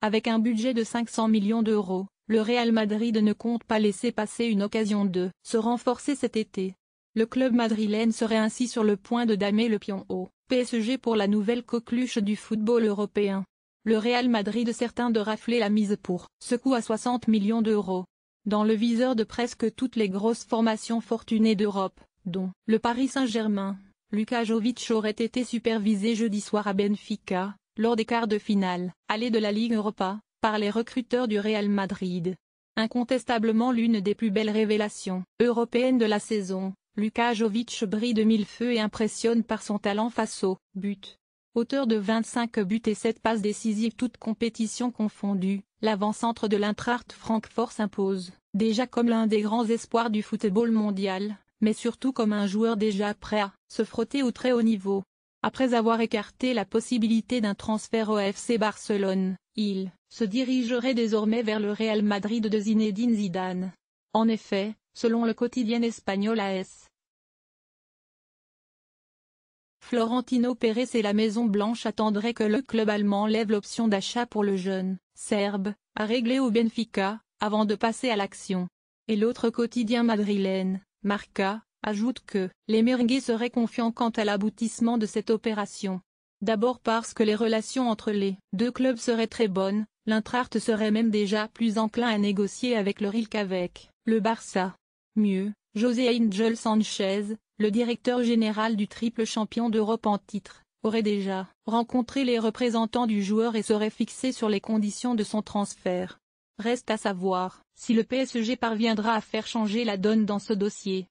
Avec un budget de 500 millions d'euros, le Real Madrid ne compte pas laisser passer une occasion de se renforcer cet été. Le club madrilène serait ainsi sur le point de damer le pion au PSG pour la nouvelle coqueluche du football européen. Le Real Madrid certain de rafler la mise pour ce coup à 60 millions d'euros. Dans le viseur de presque toutes les grosses formations fortunées d'Europe, dont le Paris Saint-Germain, Luka Jovic aurait été supervisé jeudi soir à Benfica, lors des quarts de finale, allée de la Ligue Europa, par les recruteurs du Real Madrid. Incontestablement l'une des plus belles révélations européennes de la saison, Luka Jovic brille de mille feux et impressionne par son talent face au but. Auteur de 25 buts et 7 passes décisives toutes compétitions confondues, l'avant-centre de l'intra-art Francfort s'impose, déjà comme l'un des grands espoirs du football mondial, mais surtout comme un joueur déjà prêt à se frotter au très haut niveau. Après avoir écarté la possibilité d'un transfert au FC Barcelone, il se dirigerait désormais vers le Real Madrid de Zinedine Zidane. En effet, selon le quotidien espagnol AS, Florentino Pérez et la Maison Blanche attendraient que le club allemand lève l'option d'achat pour le jeune Serbe, à régler au Benfica, avant de passer à l'action. Et l'autre quotidien madrilène, Marca, ajoute que les merengues seraient confiants quant à l'aboutissement de cette opération. D'abord parce que les relations entre les deux clubs seraient très bonnes, l'Intrarte serait même déjà plus enclin à négocier avec le RIL qu'avec le Barça. Mieux, José Angel Sanchez, le directeur général du triple champion d'Europe en titre, aurait déjà rencontré les représentants du joueur et serait fixé sur les conditions de son transfert. Reste à savoir si le PSG parviendra à faire changer la donne dans ce dossier.